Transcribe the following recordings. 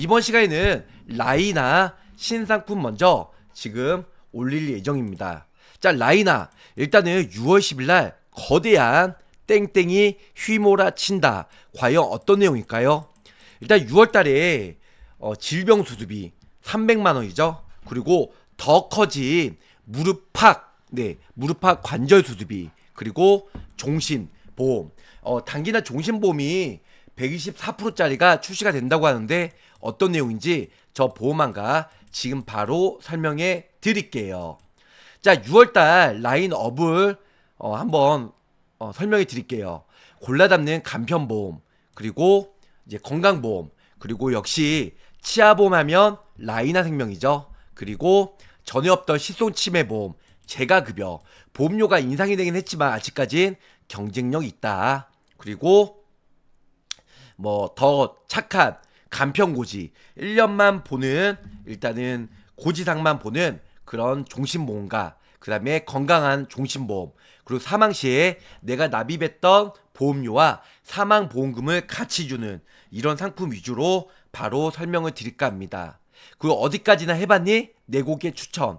이번 시간에는 라이나 신상품 먼저 지금 올릴 예정입니다. 자, 라이나. 일단은 6월 10일 날 거대한 땡땡이 휘몰아친다. 과연 어떤 내용일까요? 일단 6월 달에 어, 질병 수습이 300만 원이죠. 그리고 더 커진 무릎팍, 네, 무릎팍 관절 수습이 그리고 종신 보험. 어, 단기나 종신 보험이 124%짜리가 출시가 된다고 하는데 어떤 내용인지 저 보험한가 지금 바로 설명해 드릴게요. 자, 6월달 라인업을 어, 한번 어, 설명해 드릴게요. 골라담는 간편보험, 그리고 이제 건강보험, 그리고 역시 치아보험 하면 라인나 생명이죠. 그리고 전에 없던 실손치매보험, 재가급여, 보험료가 인상이 되긴 했지만 아직까진 경쟁력 이 있다. 그리고 뭐 더 착한 간편고지 1년만 보는 일단은 고지상만 보는 그런 종신보험과 그 다음에 건강한 종신보험 그리고 사망 시에 내가 납입했던 보험료와 사망보험금을 같이 주는 이런 상품 위주로 바로 설명을 드릴까 합니다. 그리고 어디까지나 해봤니? 내 곡의 추천.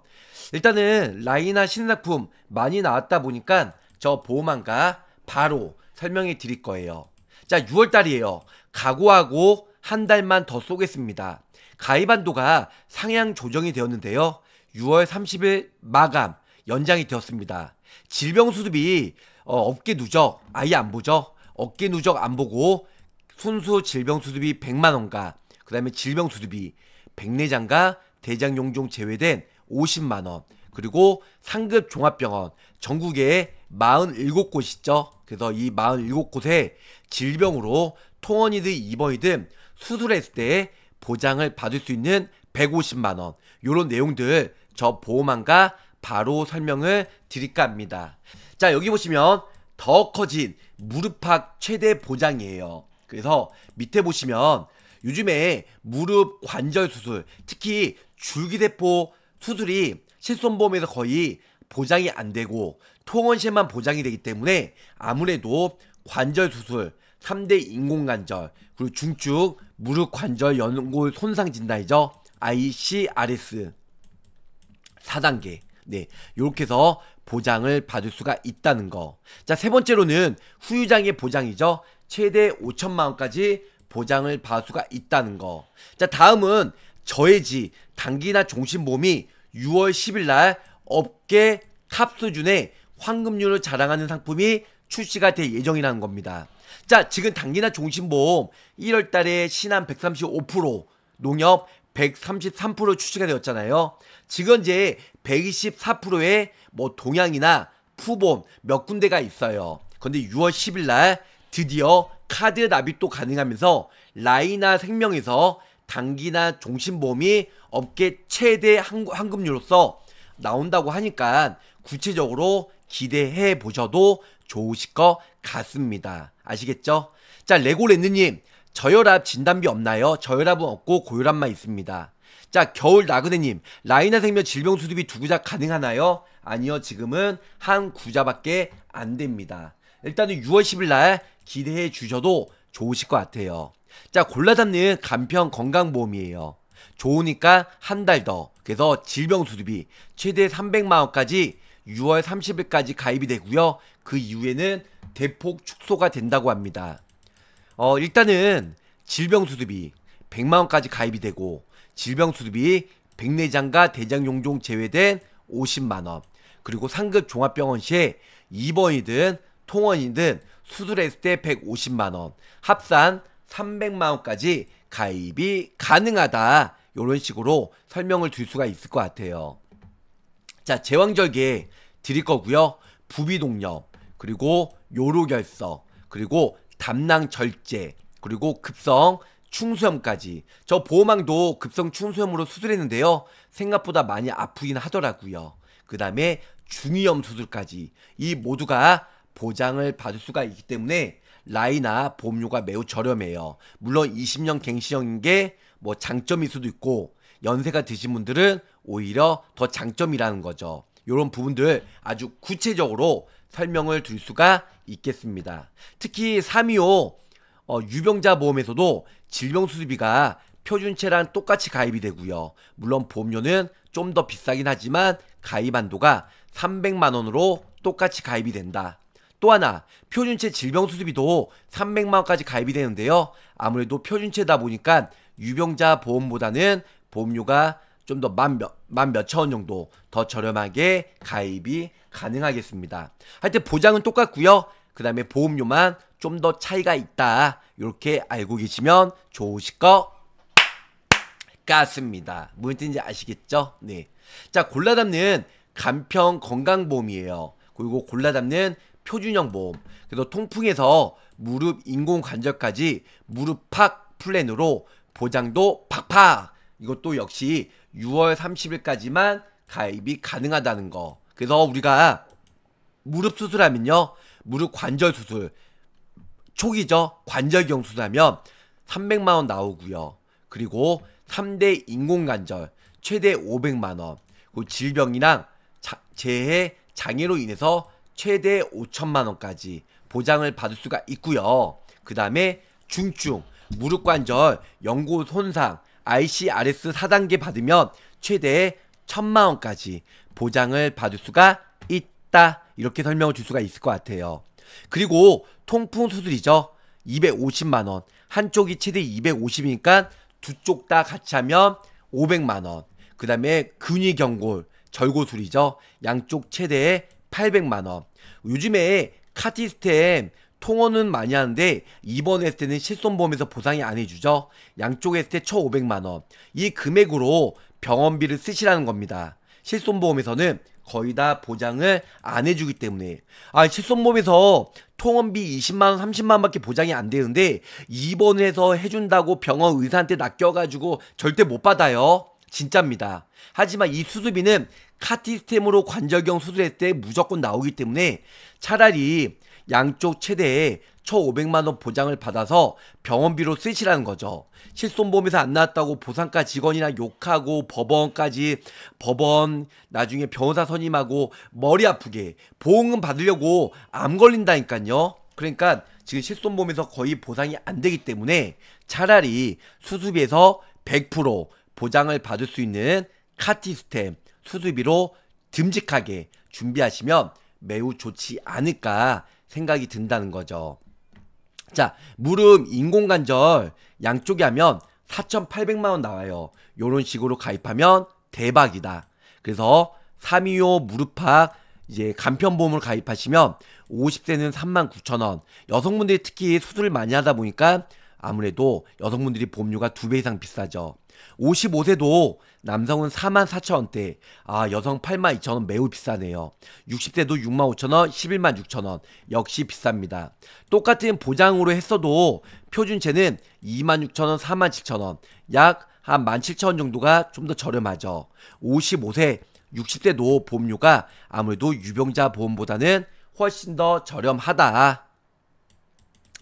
일단은 라이나 신상품 많이 나왔다 보니까 저 보험안가 바로 설명해 드릴 거예요. 자, 6월달이에요. 각오하고 한 달만 더 쏘겠습니다. 가입한도가 상향 조정이 되었는데요. 6월 30일 마감 연장이 되었습니다. 질병수습이 어깨 누적 아예 안 보죠. 어깨 누적 안 보고 순수 질병수습이 100만 원과 그 다음에 질병수습이 백내장과 대장용종 제외된 50만 원 그리고 상급 종합병원 전국에 47곳 이죠 그래서 이 47곳에 질병으로 통원이든 입원이든 수술했을 때 보장을 받을 수 있는 150만 원 요런 내용들 저 보험안과 바로 설명을 드릴까 합니다. 자 여기 보시면 더 커진 무릎팍 최대 보장이에요. 그래서 밑에 보시면 요즘에 무릎 관절 수술 특히 줄기세포 수술이 실손보험에서 거의 보장이 안 되고 통원실만 보장이 되기 때문에 아무래도 관절 수술, 3대 인공관절, 그리고 중축, 무릎 관절 연골 손상 진단이죠. ICRS 4단계. 네, 요렇게 해서 보장을 받을 수가 있다는 거. 자, 세 번째로는 후유장의 보장이죠. 최대 5천만 원까지 보장을 받을 수가 있다는 거. 자, 다음은 저해지 단기나 종신보험이 6월 10일 날 업계 탑 수준의 환급률을 자랑하는 상품이 출시가 될 예정이라는 겁니다. 자, 지금 당기나 종신보험 1월 달에 신한 135%, 농협 133% 출시가 되었잖아요. 지금 이제 124%의 뭐 동양이나 푸봄 몇 군데가 있어요. 근데 6월 10일 날 드디어 카드 납입도 가능하면서 라이나 생명에서 단기나 종신보험이 업계 최대 환급률로서 나온다고 하니까 구체적으로 기대해 보셔도 좋으실 것 같습니다. 아시겠죠? 자, 레고랜드님, 저혈압 진단비 없나요? 저혈압은 없고 고혈압만 있습니다. 자, 겨울 나그네님, 라이나 생명 질병 수습이 두 구자 가능하나요? 아니요, 지금은 한 구자밖에 안 됩니다. 일단은 6월 10일 날 기대해 주셔도 좋으실 것 같아요. 자, 골라잡는 간편 건강보험이에요. 좋으니까 한 달 더. 그래서 질병 수습이 최대 300만원까지 6월 30일까지 가입이 되고요. 그 이후에는 대폭 축소가 된다고 합니다. 어, 일단은 질병수습이 100만원까지 가입이 되고 질병수습이 백내장과 대장용종 제외된 50만원 그리고 상급 종합병원 시에 입원이든 통원이든 수술했을 때 150만원 합산 300만원까지 가입이 가능하다 이런 식으로 설명을 드릴 수가 있을 것 같아요 자 제왕절개 드릴 거고요. 부비동염, 그리고 요로결석, 그리고 담낭절제, 그리고 급성 충수염까지. 저 보호망도 급성 충수염으로 수술했는데요. 생각보다 많이 아프긴 하더라고요. 그 다음에 중이염 수술까지. 이 모두가 보장을 받을 수가 있기 때문에 라이나 보험료가 매우 저렴해요. 물론 20년 갱신형인 게뭐 장점일 수도 있고 연세가 드신 분들은 오히려 더 장점이라는 거죠. 이런 부분들 아주 구체적으로 설명을 드릴 수가 있겠습니다. 특히 325 어, 유병자 보험에서도 질병수수비가 표준체랑 똑같이 가입이 되고요. 물론 보험료는 좀 더 비싸긴 하지만 가입 한도가 300만원으로 똑같이 가입이 된다. 또 하나 표준체 질병수수비도 300만원까지 가입이 되는데요. 아무래도 표준체다 보니까 유병자 보험보다는 보험료가 좀더만 몇, 만 몇천 원 정도 더 저렴하게 가입이 가능하겠습니다. 하여튼 보장은 똑같고요. 그 다음에 보험료만 좀 더 차이가 있다. 이렇게 알고 계시면 좋으실 것 같습니다. 무슨 뜻인지 아시겠죠? 네. 자, 골라담는 간편 건강보험이에요. 그리고 골라담는 표준형 보험. 그래서 통풍에서 무릎 인공관절까지 무릎팍 플랜으로 보장도 팍팍. 이것도 역시 6월 30일까지만 가입이 가능하다는 거. 그래서 우리가 무릎 수술하면요. 무릎 관절 수술. 초기죠. 관절경 수술하면 300만원 나오고요. 그리고 3대 인공관절. 최대 500만원. 그 질병이랑 자, 재해, 장애로 인해서 최대 5천만원까지 보장을 받을 수가 있고요. 그 다음에 중증, 무릎관절, 연골 손상, ICRS 4단계 받으면 최대 1천만 원까지 보장을 받을 수가 있다. 이렇게 설명을 줄 수가 있을 것 같아요. 그리고 통풍 수술이죠. 250만 원. 한쪽이 최대 250이니까 두쪽 다 같이 하면 500만 원. 그다음에 근위경골, 절고술이죠. 양쪽 최대 800만 원. 요즘에 카티스템 통원은 많이 하는데 이번 했을 때는 실손보험에서 보상이 안 해주죠. 양쪽 했을 때 1,500만원. 이 금액으로 병원비를 쓰시라는 겁니다. 실손보험에서는 거의 다 보장을 안 해주기 때문에 아 실손보험에서 통원비 20만원 30만원밖에 보장이 안 되는데 입원해서 해준다고 병원 의사한테 낚여가지고 절대 못 받아요 진짜입니다 하지만 이 수술비는 카티스템으로 관절경 수술했을 때 무조건 나오기 때문에 차라리 양쪽 최대에 1,500만원 보장을 받아서 병원비로 쓰시라는 거죠. 실손보험에서 안 나왔다고 보상과 직원이나 욕하고 법원까지 법원 나중에 변호사 선임하고 머리 아프게 보험금 받으려고 암 걸린다니까요. 그러니까 지금 실손보험에서 거의 보상이 안 되기 때문에 차라리 수수비에서100% 보장을 받을 수 있는 카티 스템 수수비로 듬직하게 준비하시면 매우 좋지 않을까 생각이 든다는 거죠. 자, 무릎 인공관절 양쪽에 하면 4,800만 원 나와요. 요런 식으로 가입하면 대박이다. 그래서 325 무릎팍 이제 간편보험을 가입하시면 50세는 39,000원. 여성분들이 특히 수술을 많이 하다 보니까 아무래도 여성분들이 보험료가 두 배 이상 비싸죠. 55세도 남성은 4만 4천 원대, 아 여성 8만 2천 원 매우 비싸네요. 60세도 6만 5천 원, 11만 6천 원 역시 비쌉니다. 똑같은 보장으로 했어도 표준체는 2만 6천 원, 4만 7천 원, 약 한 17,000원 정도가 좀 더 저렴하죠. 55세, 60대도 보험료가 아무래도 유병자 보험보다는 훨씬 더 저렴하다.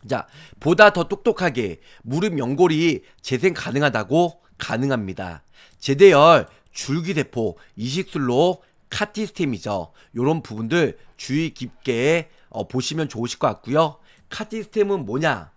자, 보다 더 똑똑하게 무릎 연골이 재생 가능하다고 가능합니다. 제대열, 줄기세포, 이식술로 카티스템이죠. 이런 부분들 주의 깊게 어, 보시면 좋으실 것 같고요. 카티스템은 뭐냐?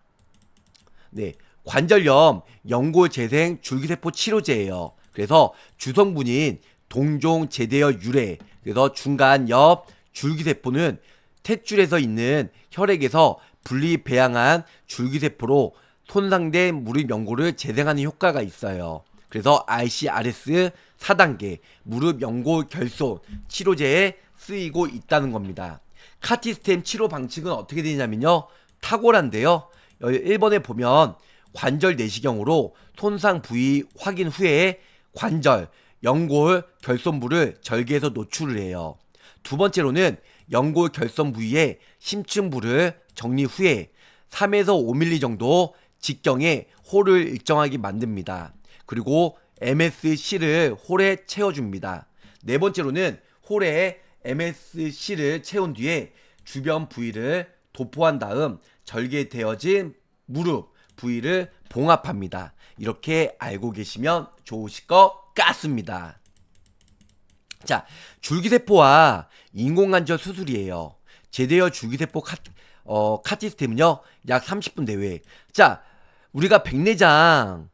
네, 관절염, 연골재생, 줄기세포 치료제예요. 그래서 주성분인 동종 제대열 유래, 그래서 중간 옆 줄기세포는 탯줄에서 있는 혈액에서 분리 배양한 줄기세포로 손상된 무릎 연골을 재생하는 효과가 있어요. 그래서 ICRS 4단계 무릎 연골 결손 치료제에 쓰이고 있다는 겁니다. 카티스템 치료 방식은 어떻게 되냐면요. 탁월한데요. 여기 1번에 보면 관절 내시경으로 손상 부위 확인 후에 관절, 연골, 결손부를 절개해서 노출을 해요. 두 번째로는 연골 결손 부위에 심층부를 정리 후에 3에서 5mm 정도 직경에 홀을 일정하게 만듭니다. 그리고 MSC를 홀에 채워줍니다. 네 번째로는 홀에 MSC를 채운 뒤에 주변 부위를 도포한 다음 절개되어진 무릎 부위를 봉합합니다. 이렇게 알고 계시면 좋으실 것 같습니다. 자, 줄기세포와 인공관절 수술이에요. 제대어 줄기세포 카, 어, 카티스템은요, 약 30분 내외. 자, 우리가 백내장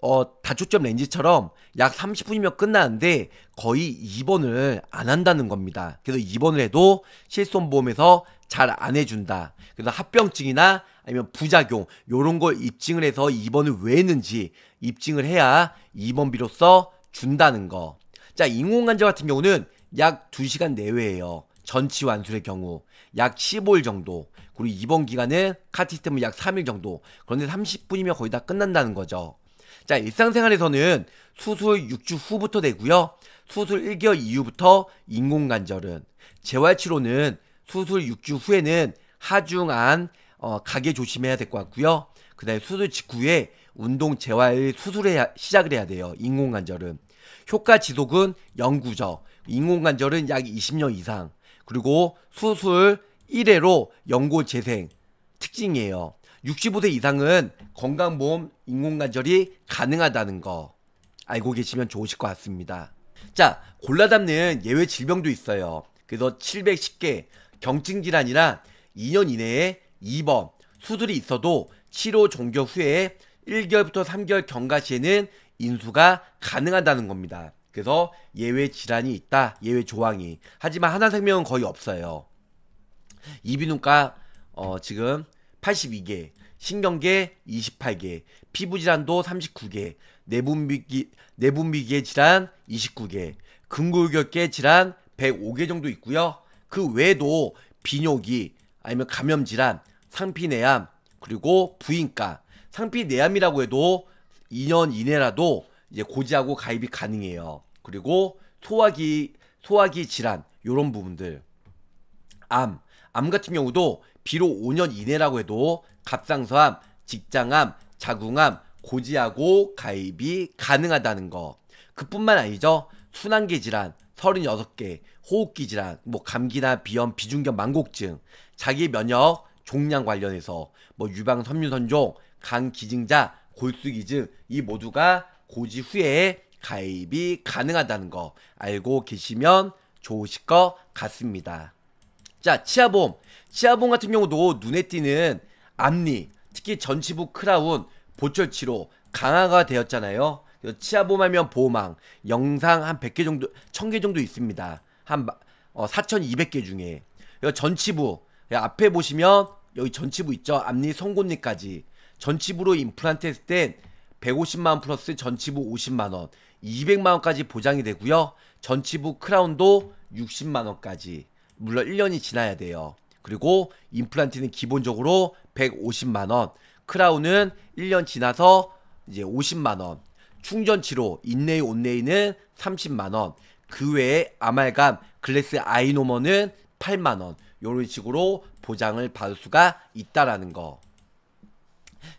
어, 다초점 렌즈처럼 약 30분이면 끝나는데 거의 입원을 안 한다는 겁니다. 그래서 입원을 해도 실손보험에서 잘 안 해준다. 그래서 합병증이나 아니면 부작용 요런 걸 입증을 해서 입원을 왜 했는지 입증을 해야 입원비로서 준다는 거. 자 인공관절 같은 경우는 약 2시간 내외예요. 전치 완술의 경우 약 15일 정도 그리고 입원 기간은 카티스템은약 3일 정도 그런데 30분이면 거의 다 끝난다는 거죠. 자 일상생활에서는 수술 6주 후부터 되고요. 수술 1개월 이후부터 인공관절은 재활치료는 수술 6주 후에는 하중안 어, 가게 조심해야 될 것 같고요. 그다음에 수술 직후에 운동 재활 수술을 시작을 해야 돼요. 인공관절은 효과 지속은 영구적 인공관절은 약 20년 이상 그리고 수술 1회로 연고 재생 특징이에요. 65세 이상은 건강보험 인공관절이 가능하다는 거 알고 계시면 좋으실 것 같습니다. 자, 골라담는 예외 질병도 있어요. 그래서 710개 경증 질환이나 2년 이내에 2번 수술이 있어도 치료 종교 후에 1개월부터 3개월 경과 시에는 인수가 가능하다는 겁니다. 그래서 예외 질환이 있다. 예외 조항이. 하지만 하나생명은 거의 없어요. 이비인후과 어, 지금 82개, 신경계 28개, 피부질환도 39개, 내분비기 내분비계 질환 29개, 근골격계 질환 105개 정도 있고요. 그 외에도 비뇨기 아니면 감염 질환, 상피내암 그리고 부인과 상피내암이라고 해도 2년 이내라도 이제 고지하고 가입이 가능해요. 그리고 소화기 소화기 질환 요런 부분들 암, 암 같은 경우도 비로 5년 이내라고 해도 갑상선암, 직장암, 자궁암, 고지하고 가입이 가능하다는 거. 그뿐만 아니죠. 순환기 질환 36개, 호흡기 질환, 뭐 감기나 비염, 비중경, 만곡증, 자기 면역, 종양 관련해서 뭐 유방 섬유선종, 간 기증자, 골수기증 이 모두가 고지 후에 가입이 가능하다는 거 알고 계시면 좋으실 것 같습니다. 자, 치아보험. 치아보험 같은 경우도 눈에 띄는 앞니, 특히 전치부 크라운, 보철치로 강화가 되었잖아요. 치아보험 하면 보망, 영상 한 100개 정도, 1000개 정도 있습니다. 한 어, 4200개 중에. 전치부, 앞에 보시면 여기 전치부 있죠? 앞니 송곳니까지. 전치부로 임플란트 했을 땐 150만원 플러스 전치부 50만원. 200만원까지 보장이 되고요. 전치부 크라운도 60만원까지 물론 1년이 지나야 돼요. 그리고 임플란트는 기본적으로 150만원 크라운은 1년 지나서 이제 50만원 충전치료 인내의온내이는 30만원 그 외에 아말감 글래스 아이노머는 8만원 요런 식으로 보장을 받을 수가 있다라는 거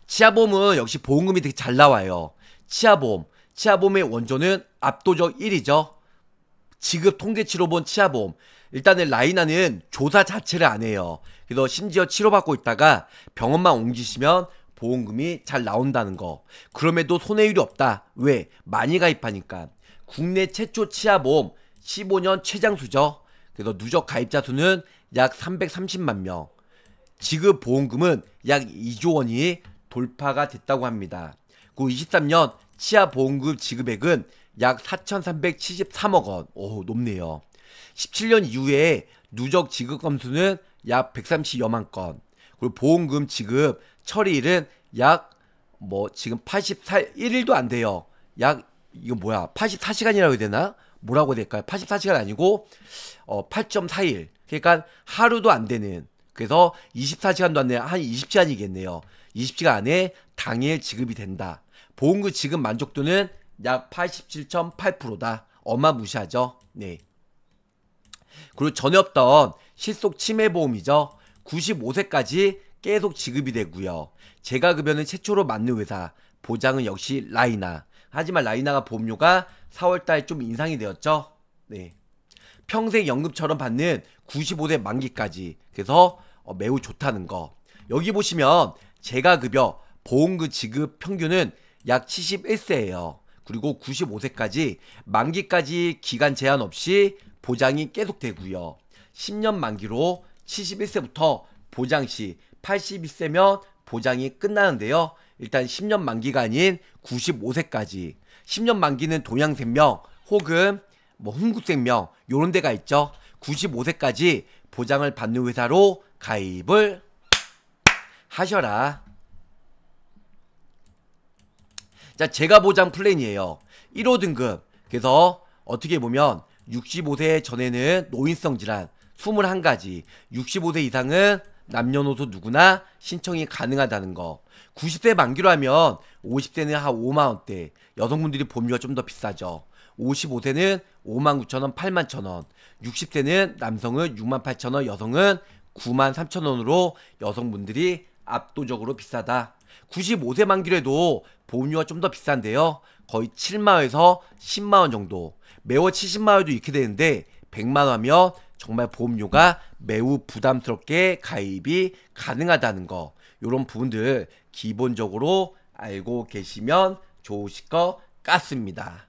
치아보험은 역시 보험금이 되게 잘 나와요 치아보험 치아보험의 원조는 압도적 1위죠. 지급 통계치로 본 치아보험. 일단은 라이나는 조사 자체를 안 해요. 그래서 심지어 치료받고 있다가 병원만 옮기시면 보험금이 잘 나온다는 거. 그럼에도 손해율이 없다. 왜? 많이 가입하니까. 국내 최초 치아보험 15년 최장수죠. 그래서 누적 가입자 수는 약 330만 명. 지급 보험금은 약 2조 원이 돌파가 됐다고 합니다. 그 23년 치아 보험금 지급액은 약 4,373억 원. 오, 높네요. 17년 이후에 누적 지급 건수는 약 130여만 건. 그리고 보험금 지급 처리일은 약 뭐 지금 84 1일도 안 돼요. 약 이거 뭐야? 84시간이라고 해야 되나? 뭐라고 해야 될까요? 84시간 아니고 어 8.4일. 그러니까 하루도 안 되는. 그래서 24시간도 안 돼요. 한 20시간이겠네요. 20시간 안에 당일 지급이 된다. 보험금 지급 만족도는 약 87.8%다. 엄마무시하죠 네. 그리고 전에 없던 실속 치매 보험이죠. 95세까지 계속 지급이 되고요. 재가급여는 최초로 맞는 회사, 보장은 역시 라이나. 하지만 라이나가 보험료가 4월달에 좀 인상이 되었죠. 네. 평생 연금처럼 받는 95세 만기까지. 그래서 어, 매우 좋다는 거. 여기 보시면 재가급여, 보험금 지급 평균은 약 71세예요. 그리고 95세까지 만기까지 기간 제한 없이 보장이 계속되고요. 10년 만기로 71세부터 보장 시 82세면 보장이 끝나는데요. 일단 10년 만기가 아닌 95세까지 10년 만기는 동양생명 혹은 뭐 흥국생명 요런 데가 있죠. 95세까지 보장을 받는 회사로 가입을 하셔라. 자, 제가 보장 플랜이에요. 1호 등급. 그래서 어떻게 보면 65세 전에는 노인성 질환 21가지, 65세 이상은 남녀노소 누구나 신청이 가능하다는 거. 90세 만기로 하면 50세는 한 5만원대, 여성분들이 보험료가 좀 더 비싸죠. 55세는 5만9천원 8만천원 60세는 남성은 6만8천원 여성은 9만3천원으로 여성분들이 압도적으로 비싸다. 95세 만기래도 보험료가 좀 더 비싼데요. 거의 7만원에서 10만원 정도. 매월 70만원도 이렇게 되는데 100만원 하면 정말 보험료가 매우 부담스럽게 가입이 가능하다는 거. 이런 부분들 기본적으로 알고 계시면 좋으실 것 같습니다.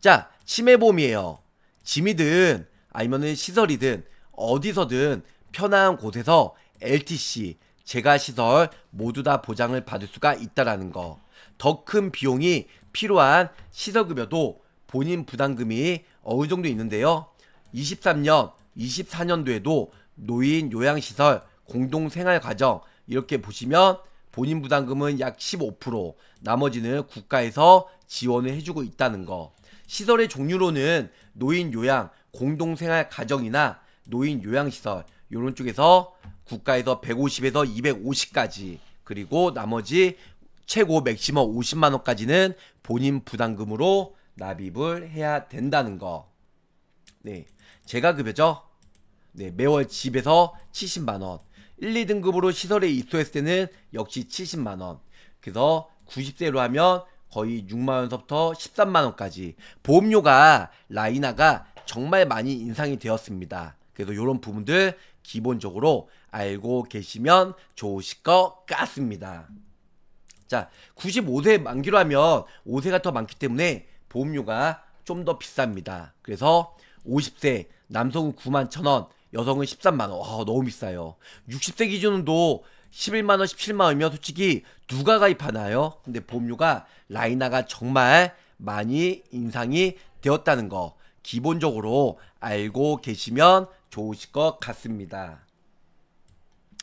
자, 치매보험이에요. 짐이든 아니면 시설이든 어디서든 편한 곳에서 LTC 재가 시설 모두 다 보장을 받을 수가 있다라는 거. 더 큰 비용이 필요한 시설 급여도 본인 부담금이 어느 정도 있는데요. 23년, 24년도에도 노인 요양시설, 공동생활가정 이렇게 보시면 본인 부담금은 약 15%, 나머지는 국가에서 지원을 해주고 있다는 거. 시설의 종류로는 노인 요양, 공동생활 가정이나 노인 요양시설, 요런 쪽에서 국가에서 150에서 250까지 그리고 나머지 최고 맥시멈 50만 원까지는 본인 부담금으로 납입을 해야 된다는 거. 네. 제가 급여죠. 네, 매월 집에서 70만 원. 1, 2등급으로 시설에 입소했을 때는 역시 70만 원. 그래서 90세로 하면 거의 6만 원서부터 13만 원까지 보험료가 라이나가 정말 많이 인상이 되었습니다. 그래서 이런 부분들 기본적으로 알고 계시면 좋으실 것 같습니다. 자, 95세 만기로 하면 5세가 더 많기 때문에 보험료가 좀 더 비쌉니다. 그래서 50세 남성은 9만 천원 여성은 13만원. 와, 아, 너무 비싸요. 60세 기준도 11만원, 17만원이면 솔직히 누가 가입하나요? 근데 보험료가 라이나가 정말 많이 인상이 되었다는 거 기본적으로 알고 계시면 좋으실 것 같습니다.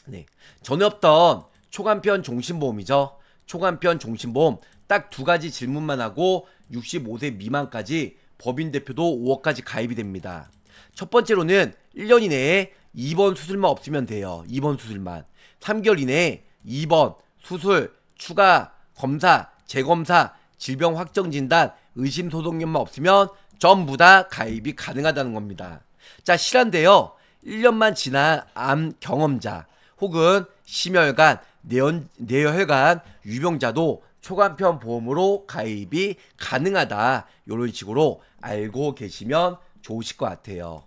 네, 전에 없던 초간편 종신보험이죠. 초간편 종신보험 딱 두 가지 질문만 하고 65세 미만까지 법인 대표도 5억까지 가입이 됩니다. 첫 번째로는 1년 이내에 2번 수술만 없으면 돼요. 2번 수술만. 3개월 이내에 2번 수술, 추가, 검사, 재검사, 질병 확정 진단, 의심 소독력만 없으면 전부 다 가입이 가능하다는 겁니다. 자, 실한데요. 1년만 지난 암 경험자 혹은 심혈관, 내연내혈관 유병자도 초간편 보험으로 가입이 가능하다. 요런 식으로 알고 계시면 좋으실 것 같아요.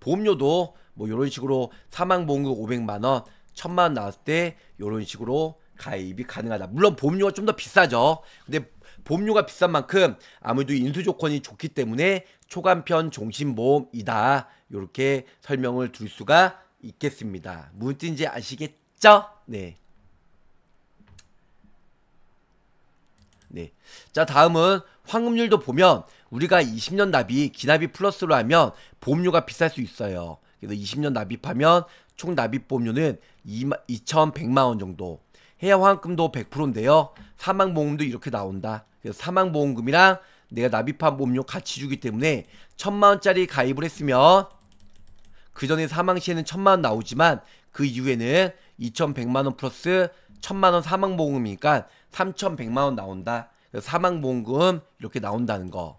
보험료도 뭐요런 식으로 사망보험금 500만 원, 천만원 나왔을 때요런 식으로 가입이 가능하다. 물론 보험료가 좀 더 비싸죠. 근데 보험료가 비싼 만큼 아무래도 인수조건이 좋기 때문에 초간편 종신보험이다. 이렇게 설명을 드릴 수가 있겠습니다. 무슨 뜻인지 아시겠죠? 네. 네. 자, 다음은 환금률도 보면 우리가 20년 납입, 기납입 플러스로 하면 보험료가 비쌀 수 있어요. 그래서 20년 납입하면 총 납입 보험료는 2, 2,100만 원 정도. 해야 화환금도 100%인데요. 사망보험도 이렇게 나온다. 그래서 사망보험금이랑 내가 납입한 보험료 같이 주기 때문에 천만원짜리 가입을 했으면 그 전에 사망 시에는 천만원 나오지만 그 이후에는 2,100만원 플러스 천만원 사망보험금이니까 3,100만원 나온다. 사망보험금 이렇게 나온다는 거.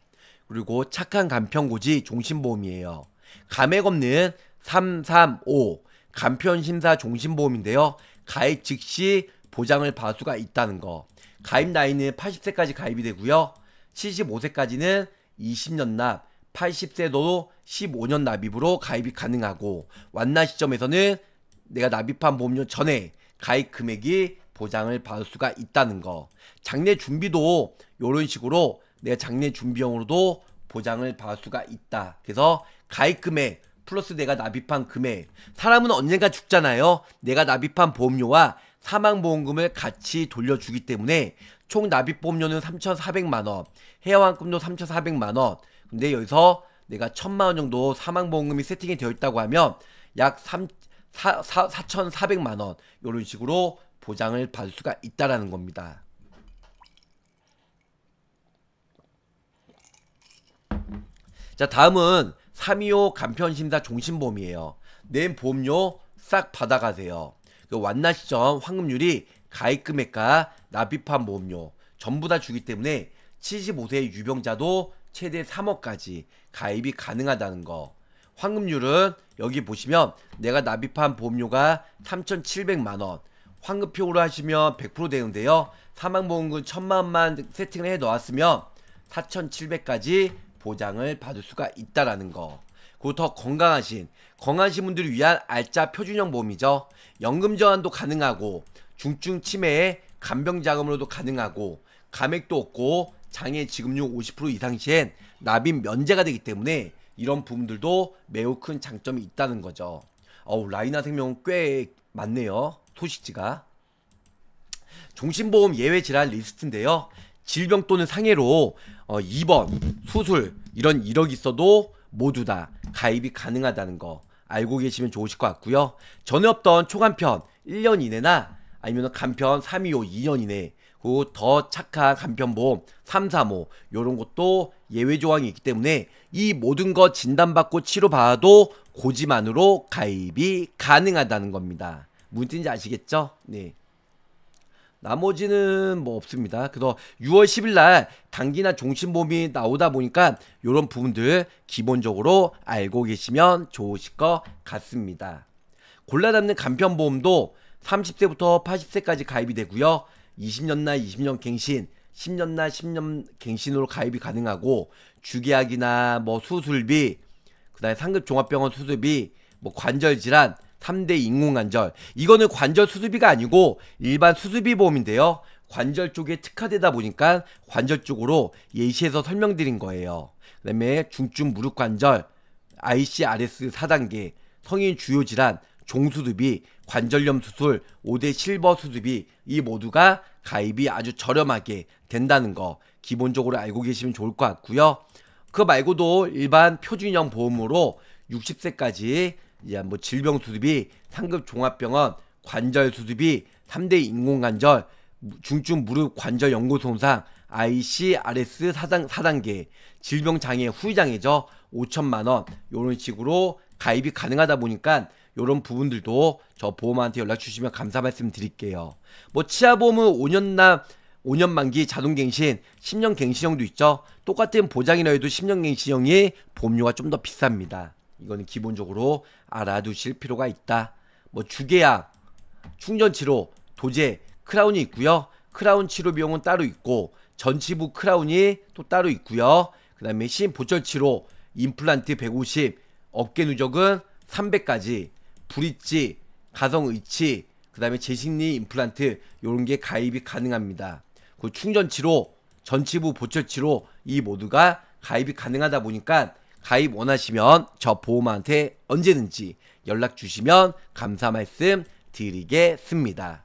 그리고 착한 간편고지 종신보험이에요. 감액 없는 335 간편심사 종신보험인데요. 가입 즉시 보장을 받을 수가 있다는 거. 가입 나이는 80세까지 가입이 되고요. 75세까지는 20년 납, 80세도 15년 납입으로 가입이 가능하고 완납 시점에서는 내가 납입한 보험료 전에 가입 금액이 보장을 받을 수가 있다는 거. 장례 준비도 이런 식으로 내가 장례 준비용으로도 보장을 받을 수가 있다. 그래서 가입 금액 플러스 내가 납입한 금액. 사람은 언젠가 죽잖아요. 내가 납입한 보험료와 사망보험금을 같이 돌려주기 때문에 총 납입보험료는 3,400만원, 해양환급료 3,400만원, 근데 여기서 내가 1,000만원 정도 사망보험금이 세팅이 되어 있다고 하면 약 4, 4, 0 0만원 이런 식으로 보장을 받을 수가 있다라는 겁니다. 자, 다음은 325 간편심사 종신보험이에요. 낸 보험료 싹 받아가세요. 그 완납 시점 환급률이 가입 금액과 납입한 보험료 전부 다 주기 때문에 75세 유병자도 최대 3억까지 가입이 가능하다는 거. 환급률은 여기 보시면 내가 납입한 보험료가 3,700만 원. 환급형으로 하시면 100% 되는데요. 사망보험금 1,000만만 세팅을 해 놓았으면 4,700까지 보장을 받을 수가 있다라는 거. 그리고 더 건강하신 건강하신 분들을 위한 알짜 표준형 보험이죠. 연금 저환도 가능하고 중증 치매에 간병 자금으로도 가능하고 감액도 없고 장애 지급률 50% 이상 시엔 납입 면제가 되기 때문에 이런 부분들도 매우 큰 장점이 있다는 거죠. 어우 라이나 생명은 꽤 많네요. 소식지가 종신보험 예외 질환 리스트인데요. 질병 또는 상해로 어 2번 수술 이런 이력이 있어도 모두 다 가입이 가능하다는 거 알고 계시면 좋으실 것 같고요. 전에 없던 초간편 1년 이내나 아니면 간편 325 2년 이내 그더 착한 간편보험 335이런 것도 예외 조항이 있기 때문에 이 모든 거 진단받고 치료받아도 고지만으로 가입이 가능하다는 겁니다. 무슨 뜻인지 아시겠죠? 네. 나머지는 뭐 없습니다. 그래서 6월 10일 날 단기나 종신보험이 나오다 보니까 이런 부분들 기본적으로 알고 계시면 좋으실 것 같습니다. 골라담는 간편보험도 30세부터 80세까지 가입이 되고요. 2 0년날 20년 갱신, 1 0년날 10년 갱신으로 가입이 가능하고 주계약이나뭐 수술비, 그다음에 상급 종합병원 수술비, 뭐 관절 질환, 3대 인공관절. 이거는 관절 수술비가 아니고 일반 수술비 보험인데요. 관절 쪽에 특화되다 보니까 관절 쪽으로 예시에서 설명드린 거예요. 그 다음에 중증 무릎 관절, ICRS 4단계, 성인 주요 질환, 종수술비, 관절염 수술, 5대 실버 수술비 이 모두가 가입이 아주 저렴하게 된다는 거 기본적으로 알고 계시면 좋을 것 같고요. 그 말고도 일반 표준형 보험으로 60세까지 이제 뭐 질병 수습이 상급 종합병원 관절 수습이 3대 인공관절 중증 무릎 관절 연골 손상 ICRS 4단, 4단계 질병 장애 후유 장애죠. 5천만 원 요런 식으로 가입이 가능하다 보니까 요런 부분들도 저 보험한테 연락 주시면 감사 말씀 드릴게요. 뭐 치아 보험은 5년 남 5년 만기 자동 갱신, 10년 갱신형도 있죠. 똑같은 보장이라 해도 10년 갱신형이 보험료가 좀 더 비쌉니다. 이거는 기본적으로 알아두실 필요가 있다. 뭐 주계약, 충전치료, 도제, 크라운이 있고요. 크라운 치료 비용은 따로 있고 전치부 크라운이 또 따로 있고요. 그 다음에 신보철 치료, 임플란트 150, 어깨 누적은 300까지, 브릿지, 가성 의치, 그 다음에 재식리 임플란트 요런 게 가입이 가능합니다. 그 충전치료, 전치부 보철치료 이 모두가 가입이 가능하다 보니까 가입 원하시면 저 보험한테 언제든지 연락 주시면 감사 말씀 드리겠습니다.